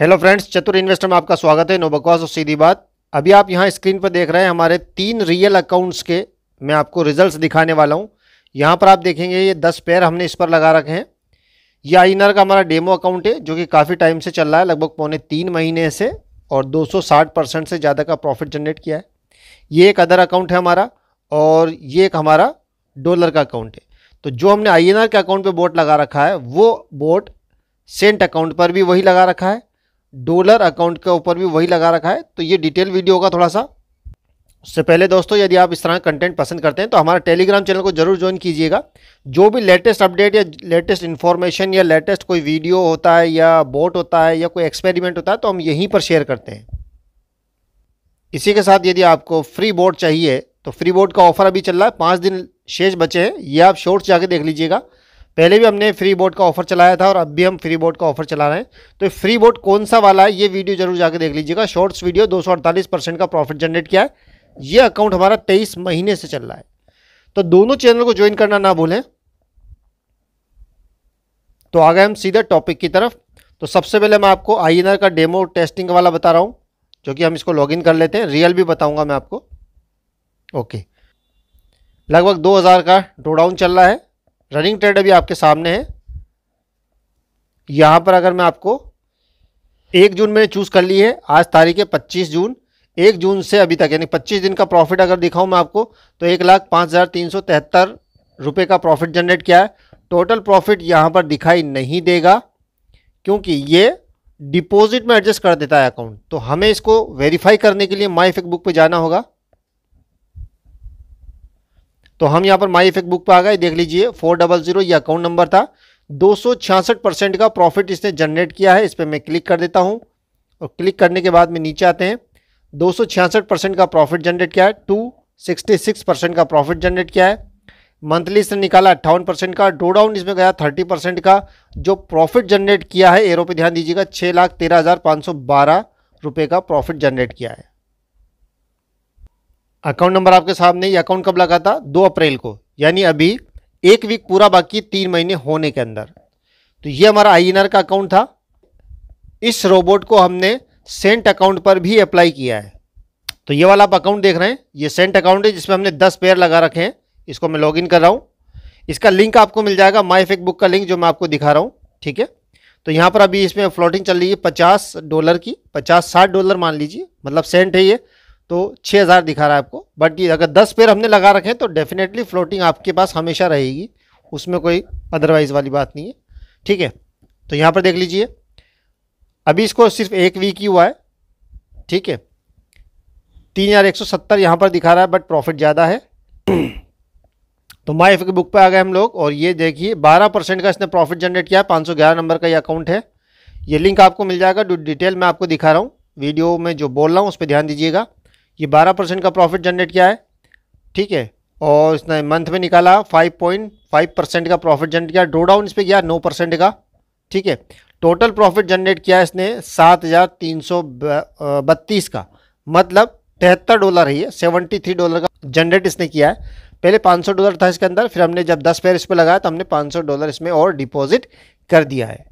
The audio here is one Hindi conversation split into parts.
हेलो फ्रेंड्स चतुर इन्वेस्टर में आपका स्वागत है नो बकवास और सीधी बात अभी आप यहां स्क्रीन पर देख रहे हैं हमारे तीन रियल अकाउंट्स के मैं आपको रिजल्ट्स दिखाने वाला हूं यहां पर आप देखेंगे ये दस पैर हमने इस पर लगा रखे हैं ये आइनर का हमारा डेमो अकाउंट है जो कि काफ़ी टाइम से चल रहा है लगभग पौने तीन महीने से और दो परसेंट से ज़्यादा का प्रॉफिट जनरेट किया है ये एक अदर अकाउंट है हमारा और ये एक हमारा डॉलर का अकाउंट है तो जो हमने आई के अकाउंट पर बोट लगा रखा है वो बोट सेंट अकाउंट पर भी वही लगा रखा है डॉलर अकाउंट के ऊपर भी वही लगा रखा है तो ये डिटेल वीडियो होगा थोड़ा सा उससे पहले दोस्तों यदि आप इस तरह का कंटेंट पसंद करते हैं तो हमारा टेलीग्राम चैनल को जरूर ज्वाइन कीजिएगा जो भी लेटेस्ट अपडेट या लेटेस्ट इन्फॉर्मेशन या लेटेस्ट कोई वीडियो होता है या बोट होता है या कोई एक्सपेरिमेंट होता है तो हम यहीं पर शेयर करते हैं इसी के साथ यदि आपको फ्री बोर्ड चाहिए तो फ्री बोट का ऑफर अभी चल रहा है पाँच दिन शेष बचे हैं ये आप शॉर्ट्स जाके देख लीजिएगा पहले भी हमने फ्री बोट का ऑफर चलाया था और अब भी हम फ्री बोट का ऑफर चला रहे हैं तो फ्री बोट कौन सा वाला है ये वीडियो जरूर जाकर देख लीजिएगा शॉर्ट्स वीडियो दो परसेंट का प्रॉफिट जनरेट किया है ये अकाउंट हमारा 23 महीने से चल रहा है तो दोनों चैनल को ज्वाइन करना ना भूलें तो आ गए हम सीधे टॉपिक की तरफ तो सबसे पहले मैं आपको आई का डेमो टेस्टिंग वाला बता रहा हूँ जो कि हम इसको लॉगिन कर लेते हैं रियल भी बताऊँगा मैं आपको ओके लगभग 2000 का डोडाउन चल रहा है रनिंग ट्रेड अभी आपके सामने है यहाँ पर अगर मैं आपको एक जून मैंने चूज़ कर ली है आज तारीख है पच्चीस जून एक जून से अभी तक यानी पच्चीस दिन का प्रॉफिट अगर दिखाऊँ मैं आपको तो एक लाख पाँच हज़ार तीन सौ तिहत्तर रुपये का प्रॉफिट जनरेट किया है टोटल प्रॉफिट यहाँ पर दिखाई नहीं देगा क्योंकि ये डिपॉजिट में एडजस्ट कर देता है अकाउंट तो हमें इसको वेरीफाई करने के लिए माई फेक बुक पर जाना होगा तो हम यहाँ पर माई इफेक्ट बुक पर आ गए देख लीजिए फोर डबल जीरो ये अकाउंट नंबर था दो सौ छियासठ परसेंट का प्रॉफिट इसने जनरेट किया है इस पर मैं क्लिक कर देता हूँ और क्लिक करने के बाद में नीचे आते हैं दो सौ छियासठ परसेंट का प्रॉफिट जनरेट किया है टू सिक्सटी सिक्स परसेंट का प्रॉफिट जनरेट किया है मंथली इसने निकाला अट्ठावन परसेंट का डो डाउन इसमें गया थर्टी परसेंट का जो प्रॉफिट जनरेट किया है एरो पर ध्यान दीजिएगा छः लाख तेरह हज़ार पाँच सौ बारह रुपये का प्रॉफिट जनरेट किया है अकाउंट नंबर आपके सामने ये अकाउंट कब लगा था दो अप्रैल को यानी अभी एक वीक पूरा बाकी तीन महीने होने के अंदर तो ये हमारा आई का अकाउंट था इस रोबोट को हमने सेंट अकाउंट पर भी अप्लाई किया है तो ये वाला आप अकाउंट देख रहे हैं ये सेंट अकाउंट है जिसमें हमने दस पेयर लगा रखे हैं इसको मैं लॉगिन कर रहा हूँ इसका लिंक आपको मिल जाएगा माई फेक बुक का लिंक जो मैं आपको दिखा रहा हूँ ठीक है तो यहाँ पर अभी इसमें फ्लोटिंग चल रही है पचास डॉलर की पचास साठ डॉलर मान लीजिए मतलब सेंट है ये तो 6000 दिखा रहा है आपको बट ये अगर 10 पेयर हमने लगा रखे हैं तो डेफिनेटली फ्लोटिंग आपके पास हमेशा रहेगी उसमें कोई अदरवाइज़ वाली बात नहीं है ठीक है तो यहाँ पर देख लीजिए अभी इसको सिर्फ एक वीक ही हुआ है ठीक है तीन हज़ार एक सौ सत्तर यहाँ पर दिखा रहा है बट प्रॉफिट ज़्यादा है तो माई एफ की बुक पे आ गए हम लोग और ये देखिए बारह परसेंट का इसने प्रॉफिट जनरेट किया पाँच सौ ग्यारह नंबर का ये अकाउंट है ये लिंक आपको मिल जाएगा डिटेल मैं आपको दिखा रहा हूँ वीडियो में जो बोल रहा हूँ उस पर ध्यान दीजिएगा ये बारह परसेंट का प्रॉफिट जनरेट किया है ठीक है और इसने मंथ में निकाला फाइव पॉइंट फाइव परसेंट का प्रॉफिट जनरेट किया डो डाउन इस पर गया नौ परसेंट का ठीक है टोटल प्रॉफिट जनरेट किया इसने सात हज़ार तीन सौ बत्तीस का मतलब तिहत्तर डॉलर ही है सेवेंटी थ्री डॉलर का जनरेट इसने किया है पहले पाँच सौ डॉलर था इसके अंदर फिर हमने जब दस पेयर इस पर लगाया तो हमने पाँच सौ डॉलर इसमें और डिपॉजिट कर दिया है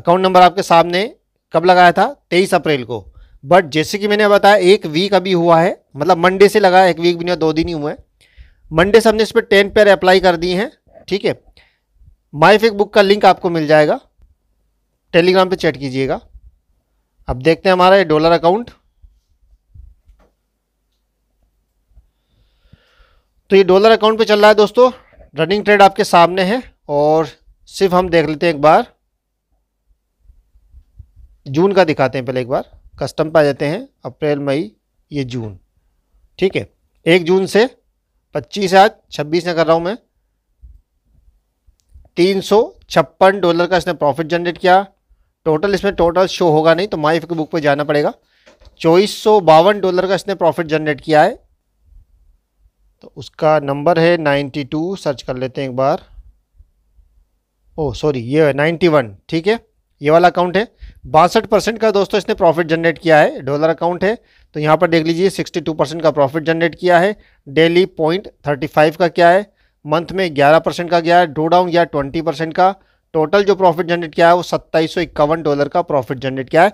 अकाउंट नंबर आपके सामने कब लगाया था तेईस अप्रैल को बट जैसे कि मैंने बताया एक वीक अभी हुआ है मतलब मंडे से लगा एक वीक भी नहीं दो दिन ही हुए मंडे से हमने इस पर टेन पेयर अप्लाई कर दिए हैं ठीक है माई फेक बुक का लिंक आपको मिल जाएगा टेलीग्राम पे चैट कीजिएगा अब देखते हैं हमारा ये डॉलर अकाउंट तो ये डॉलर अकाउंट पे चल रहा है दोस्तों रनिंग ट्रेड आपके सामने है और सिर्फ हम देख लेते हैं एक बार जून का दिखाते हैं पहले एक बार कस्टम पे आ जाते हैं अप्रैल मई ये जून ठीक है एक जून से पच्चीस आज छब्बीस में कर रहा हूँ मैं तीन सौ छप्पन डॉलर का इसने प्रॉफिट जनरेट किया टोटल इसमें टोटल शो होगा नहीं तो माई की बुक पर जाना पड़ेगा चौबीस सौ बावन डॉलर का इसने प्रॉफिट जनरेट किया है तो उसका नंबर है नाइन्टी टू सर्च कर लेते हैं एक बार ओ oh, सॉरी ये नाइन्टी वन ठीक है ये वाला अकाउंट है बासठ परसेंट का दोस्तों इसने प्रॉफिट जनरेट किया है डॉलर अकाउंट है तो यहाँ पर देख लीजिए सिक्सटी टू परसेंट का प्रॉफिट जनरेट किया है डेली पॉइंट थर्टी फाइव का क्या है मंथ में ग्यारह परसेंट का गया है डो डाउन गया ट्वेंटी परसेंट का टोटल जो प्रॉफिट जनरेट किया है वो सत्ताईस डॉलर का प्रॉफिट जनरेट किया है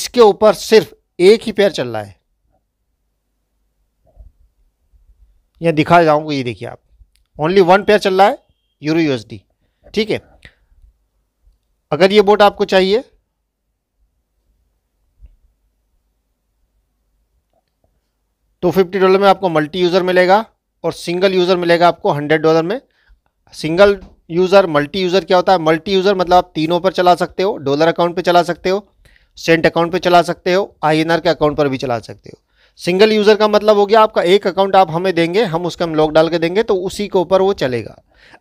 इसके ऊपर सिर्फ एक ही पेयर चल रहा है यह दिखा जाऊँगा ये देखिए आप ओनली वन पेयर चल रहा है यूरो यूएसडी ठीक है अगर ये बोट आपको चाहिए तो फिफ्टी डॉलर में आपको मल्टी यूज़र मिलेगा और सिंगल यूज़र मिलेगा आपको हंड्रेड डॉलर में सिंगल यूज़र मल्टी यूज़र क्या होता है मल्टी यूज़र मतलब आप तीनों पर चला सकते हो डॉलर अकाउंट पे चला सकते हो सेंट अकाउंट पे चला सकते हो आईएनआर के अकाउंट पर भी चला सकते हो सिंगल यूज़र का मतलब हो गया आपका एक अकाउंट आप हमें देंगे हम उसका हम लॉक डाल के देंगे तो उसी के ऊपर वो चलेगा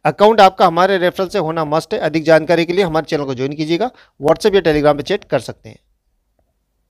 अकाउंट आपका हमारे रेफरल से होना मस्ट है अधिक जानकारी के लिए हमारे चैनल को ज्वाइन कीजिएगा व्हाट्सएप या टेलीग्राम पर चैट कर सकते हैं